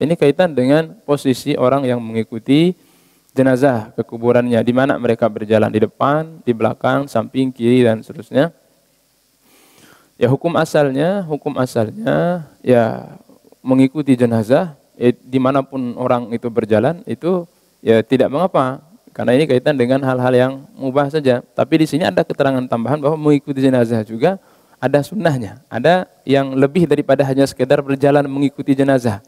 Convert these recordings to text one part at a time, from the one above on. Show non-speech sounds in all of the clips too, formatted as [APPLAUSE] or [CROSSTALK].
Ini kaitan dengan posisi orang yang mengikuti jenazah ke kuburannya di mana mereka berjalan di depan, di belakang, samping kiri dan seterusnya. Ya hukum asalnya, hukum asalnya ya mengikuti jenazah ya, dimanapun orang itu berjalan itu ya tidak mengapa karena ini kaitan dengan hal-hal yang mubah saja. Tapi di sini ada keterangan tambahan bahwa mengikuti jenazah juga ada sunnahnya, ada yang lebih daripada hanya sekedar berjalan mengikuti jenazah.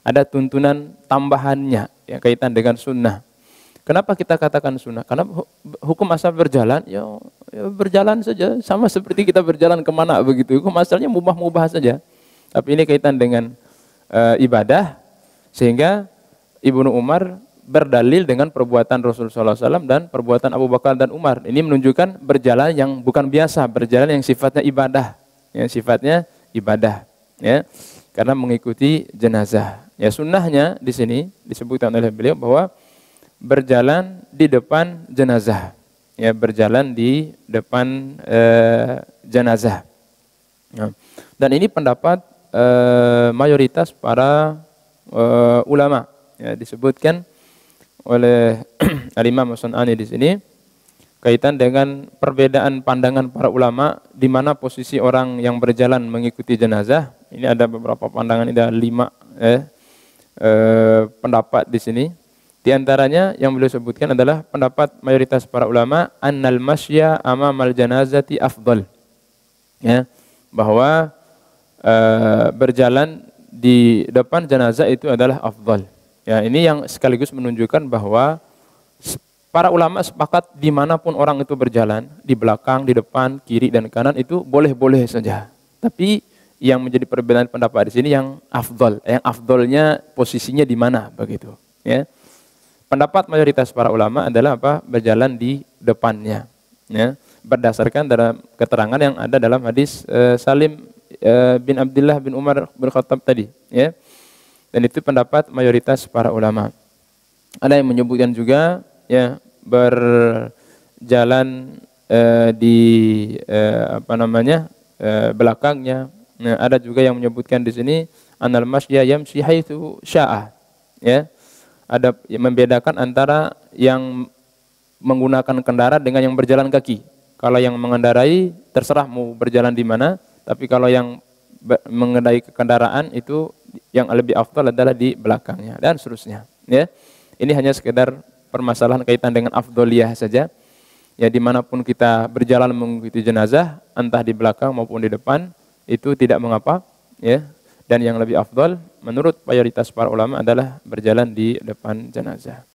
Ada tuntunan tambahannya yang kaitan dengan sunnah. Kenapa kita katakan sunnah? Karena hukum asal berjalan, ya, ya berjalan saja, sama seperti kita berjalan kemana begitu. Hukum asalnya mubah-mubah saja. Tapi ini kaitan dengan e, ibadah, sehingga Ibnu Umar berdalil dengan perbuatan Rasul SAW dan perbuatan Abu Bakar dan Umar. Ini menunjukkan berjalan yang bukan biasa, berjalan yang sifatnya ibadah, ya, sifatnya ibadah, ya, karena mengikuti jenazah. Ya sunnahnya di sini disebutkan oleh beliau bahwa berjalan di depan jenazah, ya berjalan di depan eh, jenazah. Ya. Dan ini pendapat eh, mayoritas para eh, ulama. Ya, disebutkan oleh [CLEARS THROAT] Al-Imam Sunani di sini kaitan dengan perbedaan pandangan para ulama di mana posisi orang yang berjalan mengikuti jenazah. Ini ada beberapa pandangan, ada lima eh, eh, pendapat di sini. Di antaranya yang beliau sebutkan adalah pendapat mayoritas para ulama annal masya amamal janazati afdal. Ya, bahwa eh, berjalan di depan jenazah itu adalah afdal. Ya, ini yang sekaligus menunjukkan bahwa para ulama sepakat dimanapun orang itu berjalan, di belakang, di depan, kiri dan kanan itu boleh-boleh saja. Tapi yang menjadi perbedaan pendapat di sini yang afdol, yang afdolnya posisinya di mana begitu. Ya. Pendapat mayoritas para ulama adalah apa? Berjalan di depannya. Ya. Berdasarkan dalam keterangan yang ada dalam hadis uh, Salim uh, bin Abdullah bin Umar bin tadi. Ya. Dan itu pendapat mayoritas para ulama. Ada yang menyebutkan juga ya berjalan eh, di eh, apa namanya eh, belakangnya. Nah, ada juga yang menyebutkan di sini anal masya yamshi itu sya'a. Ya. Ada membedakan antara yang menggunakan kendaraan dengan yang berjalan kaki. Kalau yang mengendarai terserah mau berjalan di mana, tapi kalau yang mengendarai kendaraan itu yang lebih afdal adalah di belakangnya dan seterusnya ya ini hanya sekedar permasalahan kaitan dengan afdoliyah saja ya dimanapun kita berjalan mengikuti jenazah entah di belakang maupun di depan itu tidak mengapa ya dan yang lebih afdol menurut mayoritas para ulama adalah berjalan di depan jenazah